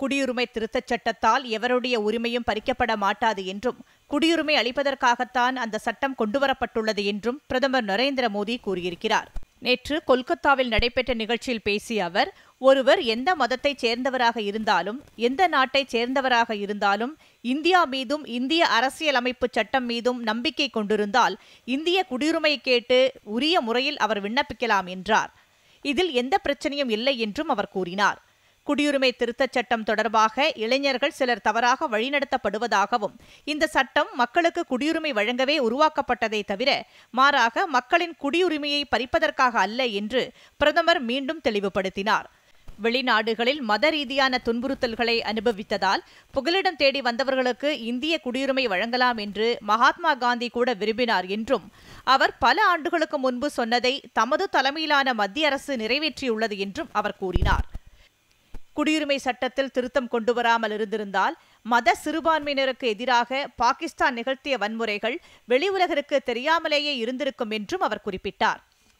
குடியுரிமை திருத்தச் சட்டத்தால் எவருடைய உரிமையும் பறிக்கப்பட மாட்டாது என்றும் குடியுரிமை அளிப்பதற்காகத்தான் அந்த சட்டம் கொண்டுவரப்பட்டுள்ளது என்றும் பிரதமர் நரேந்திர மோடி கூறியிருக்கிறார் நேற்று கொல்கத்தாவில் நடைபெற்ற நிகழ்ச்சியில் பேசிய அவர் ஒருவர் எந்த மதத்தைச் சேர்ந்தவராக இருந்தாலும் எந்த நாட்டைச் சேர்ந்தவராக இருந்தாலும் இந்தியா மீதும் இந்திய அரசியலமைப்பு சட்டம் மீதும் நம்பிக்கை கொண்டிருந்தால் இந்திய குடியுரிமை கேட்டு உரிய முறையில் அவர் விண்ணப்பிக்கலாம் என்றார் இதில் எந்த பிரச்சனையும் இல்லை என்றும் அவர் கூறினார் குடியுரிமை திருத்தச் சட்டம் தொடர்பாக இளைஞர்கள் சிலர் தவறாக வழிநடத்தப்படுவதாகவும் இந்த சட்டம் மக்களுக்கு குடியுரிமை வழங்கவே உருவாக்கப்பட்டதை தவிர மாறாக மக்களின் குடியுரிமையை பறிப்பதற்காக அல்ல என்று பிரதமர் மீண்டும் தெளிவுபடுத்தினார் வெளிநாடுகளில் மத ரீதியான துன்புறுத்தல்களை அனுபவித்ததால் புகலிடம் தேடி வந்தவர்களுக்கு இந்திய குடியுரிமை வழங்கலாம் என்று மகாத்மா காந்தி கூட விரும்பினார் என்றும் அவர் பல ஆண்டுகளுக்கு முன்பு சொன்னதை தமது தலைமையிலான மத்திய அரசு நிறைவேற்றியுள்ளது என்றும் அவர் கூறினார் குடியுரிமை சட்டத்தில் திருத்தம் கொண்டுவராமல் இருந்திருந்தால் மத சிறுபான்மையினருக்கு எதிராக பாகிஸ்தான் நிகழ்த்திய வன்முறைகள் வெளியுலகிற்கு தெரியாமலேயே இருந்திருக்கும் என்றும் அவர் குறிப்பிட்டார்